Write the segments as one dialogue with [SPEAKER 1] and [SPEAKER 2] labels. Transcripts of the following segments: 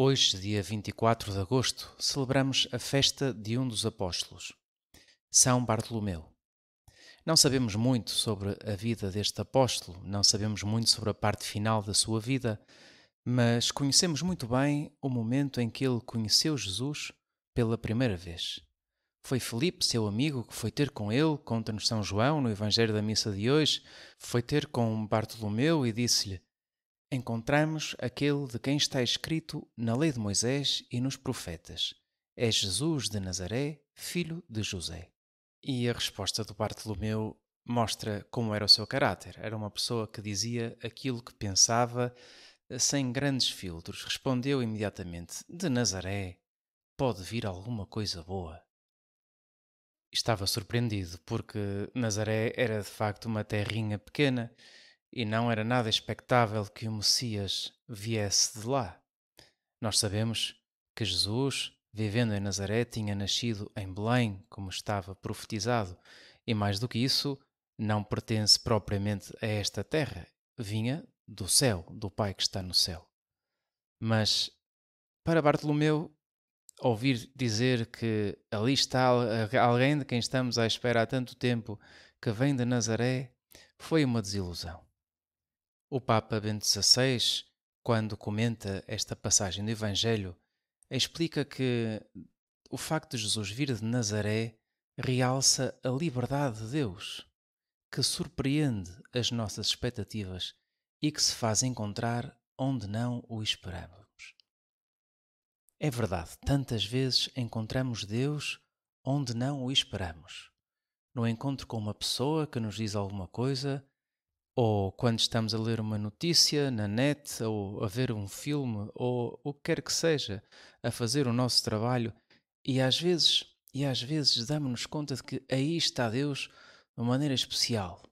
[SPEAKER 1] Hoje, dia 24 de agosto, celebramos a festa de um dos apóstolos, São Bartolomeu. Não sabemos muito sobre a vida deste apóstolo, não sabemos muito sobre a parte final da sua vida, mas conhecemos muito bem o momento em que ele conheceu Jesus pela primeira vez. Foi Felipe, seu amigo, que foi ter com ele, conta-nos São João no Evangelho da Missa de hoje, foi ter com Bartolomeu e disse-lhe: encontramos aquele de quem está escrito na lei de Moisés e nos profetas: É Jesus de Nazaré, filho de José. E a resposta do Bartolomeu mostra como era o seu caráter. Era uma pessoa que dizia aquilo que pensava sem grandes filtros. Respondeu imediatamente: De Nazaré pode vir alguma coisa boa. Estava surpreendido porque Nazaré era de facto uma terrinha pequena e não era nada expectável que o Messias viesse de lá. Nós sabemos que Jesus, vivendo em Nazaré, tinha nascido em Belém, como estava profetizado, e mais do que isso, não pertence propriamente a esta terra, vinha do céu, do Pai que está no céu. Mas para Bartolomeu, ouvir dizer que ali está alguém de quem estamos à espera há tanto tempo que vem de Nazaré foi uma desilusão. O Papa Bento XVI, quando comenta esta passagem do Evangelho, explica que o facto de Jesus vir de Nazaré realça a liberdade de Deus, que surpreende as nossas expectativas e que se faz encontrar onde não o esperávamos. É verdade, tantas vezes encontramos Deus onde não o esperamos. No encontro com uma pessoa que nos diz alguma coisa, ou quando estamos a ler uma notícia na net, ou a ver um filme, ou o que quer que seja, a fazer o nosso trabalho, e às vezes, e às vezes damos-nos conta de que aí está Deus de uma maneira especial.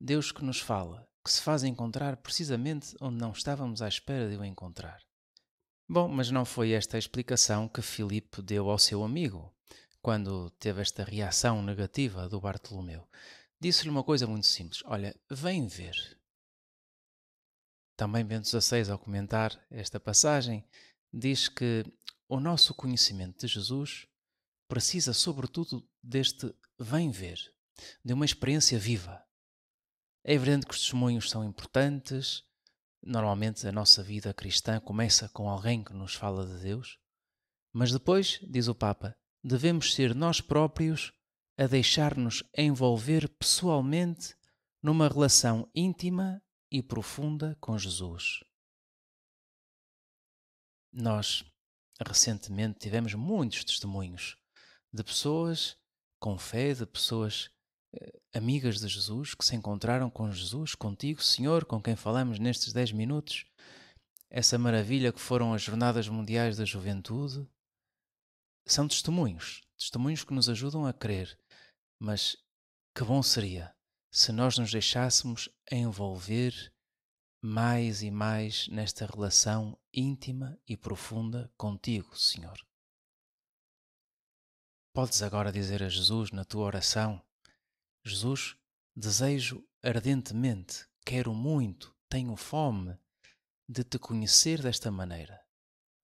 [SPEAKER 1] Deus que nos fala, que se faz encontrar precisamente onde não estávamos à espera de o encontrar. Bom, mas não foi esta a explicação que Filipe deu ao seu amigo, quando teve esta reação negativa do Bartolomeu disse-lhe uma coisa muito simples: Olha, vem ver. Também Bento XVI, ao comentar esta passagem, diz que o nosso conhecimento de Jesus precisa, sobretudo, deste vem ver, de uma experiência viva. É evidente que os testemunhos são importantes. Normalmente a nossa vida cristã começa com alguém que nos fala de Deus, mas depois, diz o Papa, devemos ser nós próprios a deixar-nos envolver pessoalmente numa relação íntima e profunda com Jesus. Nós, recentemente, tivemos muitos testemunhos de pessoas com fé, de pessoas eh, amigas de Jesus, que se encontraram com Jesus, contigo, Senhor, com quem falamos nestes 10 minutos, essa maravilha que foram as Jornadas Mundiais da Juventude. São testemunhos, testemunhos que nos ajudam a crer mas que bom seria se nós nos deixássemos envolver mais e mais nesta relação íntima e profunda contigo, Senhor. Podes agora dizer a Jesus na tua oração: Jesus, desejo ardentemente, quero muito, tenho fome de te conhecer desta maneira,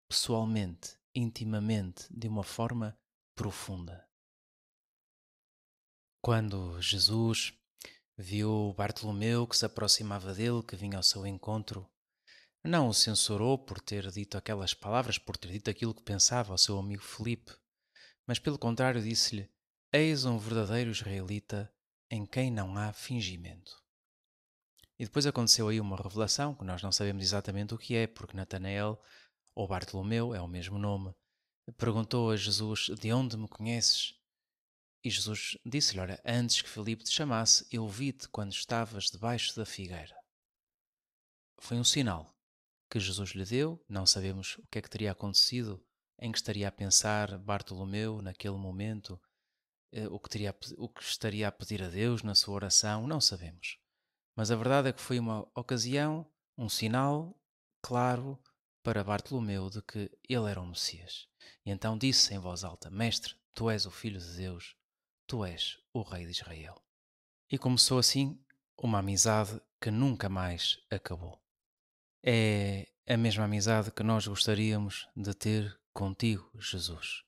[SPEAKER 1] pessoalmente, intimamente, de uma forma profunda. Quando Jesus viu Bartolomeu que se aproximava dele, que vinha ao seu encontro, não o censurou por ter dito aquelas palavras, por ter dito aquilo que pensava ao seu amigo Felipe, mas pelo contrário disse-lhe: Eis um verdadeiro israelita em quem não há fingimento. E depois aconteceu aí uma revelação, que nós não sabemos exatamente o que é, porque Natanael, ou Bartolomeu, é o mesmo nome, perguntou a Jesus: De onde me conheces? E Jesus disse-lhe: Ora, antes que Filipe te chamasse, eu vi-te quando estavas debaixo da figueira. Foi um sinal que Jesus lhe deu, não sabemos o que é que teria acontecido, em que estaria a pensar Bartolomeu naquele momento, eh, o que, teria, o que estaria a pedir a Deus na sua oração, não sabemos. Mas a verdade é que foi uma ocasião, um sinal claro para Bartolomeu de que ele era o Messias. E então disse em voz alta: Mestre, tu és o Filho de Deus Tu és o Rei de Israel. E começou assim uma amizade que nunca mais acabou. É a mesma amizade que nós gostaríamos de ter contigo, Jesus.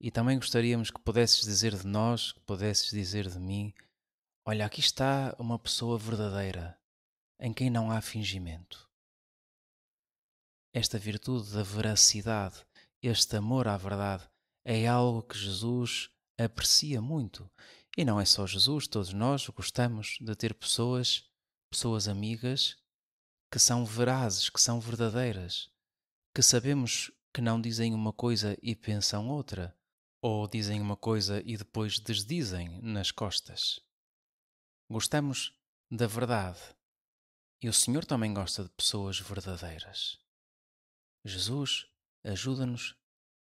[SPEAKER 1] E também gostaríamos que pudesses dizer de nós, que pudesses dizer de mim: Olha, aqui está uma pessoa verdadeira, em quem não há fingimento. Esta virtude da veracidade, este amor à verdade, é algo que Jesus aprecia muito. E não é só Jesus, todos nós gostamos de ter pessoas, pessoas amigas, que são verazes, que são verdadeiras, que sabemos que não dizem uma coisa e pensam outra, ou dizem uma coisa e depois desdizem nas costas. Gostamos da verdade. E o Senhor também gosta de pessoas verdadeiras. Jesus ajuda-nos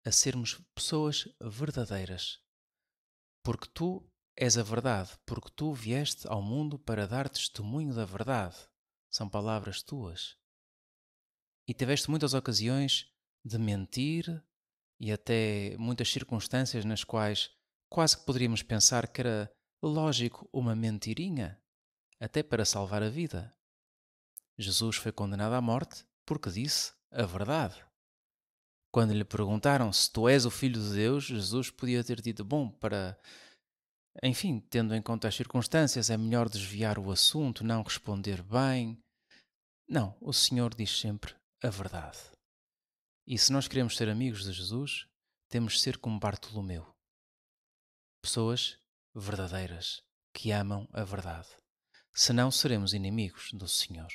[SPEAKER 1] a sermos pessoas verdadeiras porque tu és a verdade, porque tu vieste ao mundo para dar testemunho da verdade. São palavras tuas. E tiveste muitas ocasiões de mentir e até muitas circunstâncias nas quais quase que poderíamos pensar que era lógico uma mentirinha, até para salvar a vida. Jesus foi condenado à morte porque disse a verdade. Quando lhe perguntaram se tu és o filho de Deus, Jesus podia ter dito: Bom, para. Enfim, tendo em conta as circunstâncias, é melhor desviar o assunto, não responder bem. Não, o Senhor diz sempre a verdade. E se nós queremos ser amigos de Jesus, temos de ser como Bartolomeu pessoas verdadeiras que amam a verdade. Senão seremos inimigos do Senhor.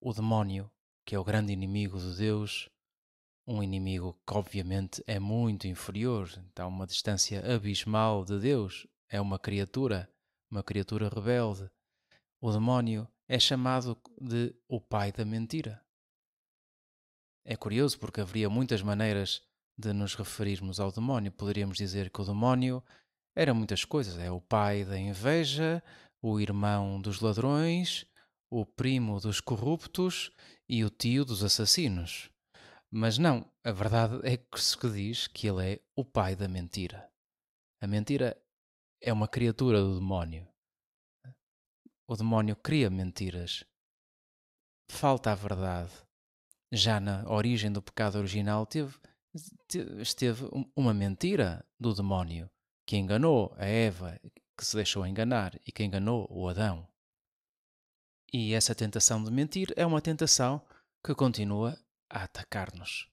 [SPEAKER 1] O demónio, que é o grande inimigo de Deus, um inimigo que obviamente é muito inferior, está então, a uma distância abismal de Deus, é uma criatura, uma criatura rebelde. O demónio é chamado de o pai da mentira. É curioso porque haveria muitas maneiras de nos referirmos ao demónio. Poderíamos dizer que o demónio era muitas coisas, é o pai da inveja, o irmão dos ladrões, o primo dos corruptos e o tio dos assassinos. Mas não, a verdade é que se diz que ele é o pai da mentira. A mentira é uma criatura do demónio. O demónio cria mentiras. Falta a verdade. Já na origem do pecado original teve, esteve uma mentira do demónio que enganou a Eva, que se deixou enganar e que enganou o Adão. E essa tentação de mentir é uma tentação que continua a atacar-nos.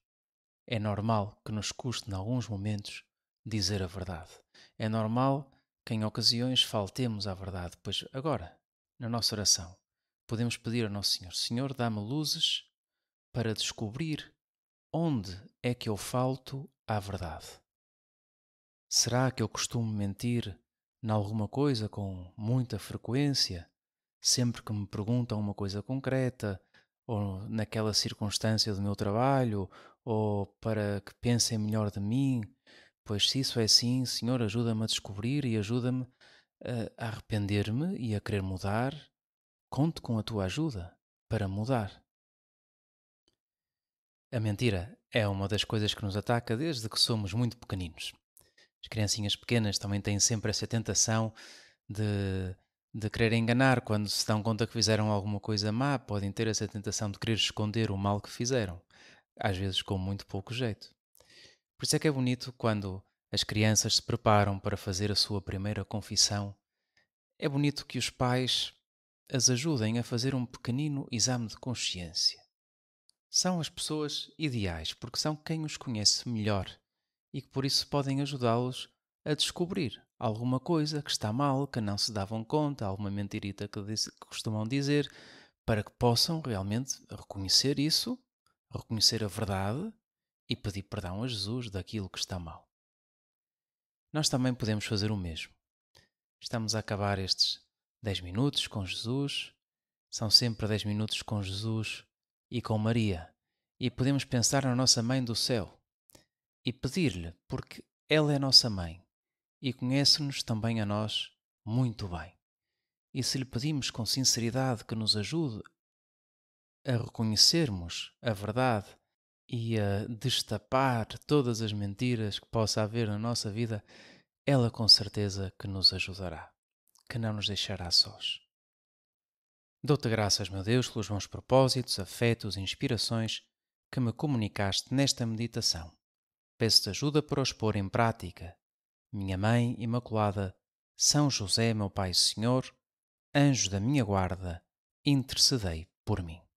[SPEAKER 1] É normal que nos custe, em alguns momentos, dizer a verdade. É normal que, em ocasiões, faltemos à verdade, pois agora, na nossa oração, podemos pedir ao Nosso Senhor: Senhor, dá-me luzes para descobrir onde é que eu falto à verdade. Será que eu costumo mentir em alguma coisa com muita frequência? Sempre que me perguntam uma coisa concreta, ou naquela circunstância do meu trabalho, ou para que pensem melhor de mim. Pois se isso é assim, Senhor, ajuda-me a descobrir e ajuda-me a arrepender-me e a querer mudar. Conto com a tua ajuda para mudar. A mentira é uma das coisas que nos ataca desde que somos muito pequeninos. As criancinhas pequenas também têm sempre essa tentação de de querer enganar quando se dão conta que fizeram alguma coisa má, podem ter essa tentação de querer esconder o mal que fizeram, às vezes com muito pouco jeito. Por isso é que é bonito quando as crianças se preparam para fazer a sua primeira confissão. É bonito que os pais as ajudem a fazer um pequenino exame de consciência. São as pessoas ideais porque são quem os conhece melhor e que por isso podem ajudá-los a descobrir alguma coisa que está mal, que não se davam conta, alguma mentirita que, que costumam dizer, para que possam realmente reconhecer isso, reconhecer a verdade e pedir perdão a Jesus daquilo que está mal. Nós também podemos fazer o mesmo. Estamos a acabar estes 10 minutos com Jesus, são sempre 10 minutos com Jesus e com Maria, e podemos pensar na nossa Mãe do céu e pedir-lhe, porque ela é nossa Mãe e conhece-nos também a nós muito bem. E se lhe pedimos com sinceridade que nos ajude a reconhecermos a verdade e a destapar todas as mentiras que possa haver na nossa vida, ela com certeza que nos ajudará, que não nos deixará sós. Dou-te graças, meu Deus, pelos bons propósitos, afetos e inspirações que me comunicaste nesta meditação. Peço-te ajuda para os pôr em prática minha Mãe Imaculada, São José, meu Pai Senhor, anjo da minha guarda, intercedei por mim.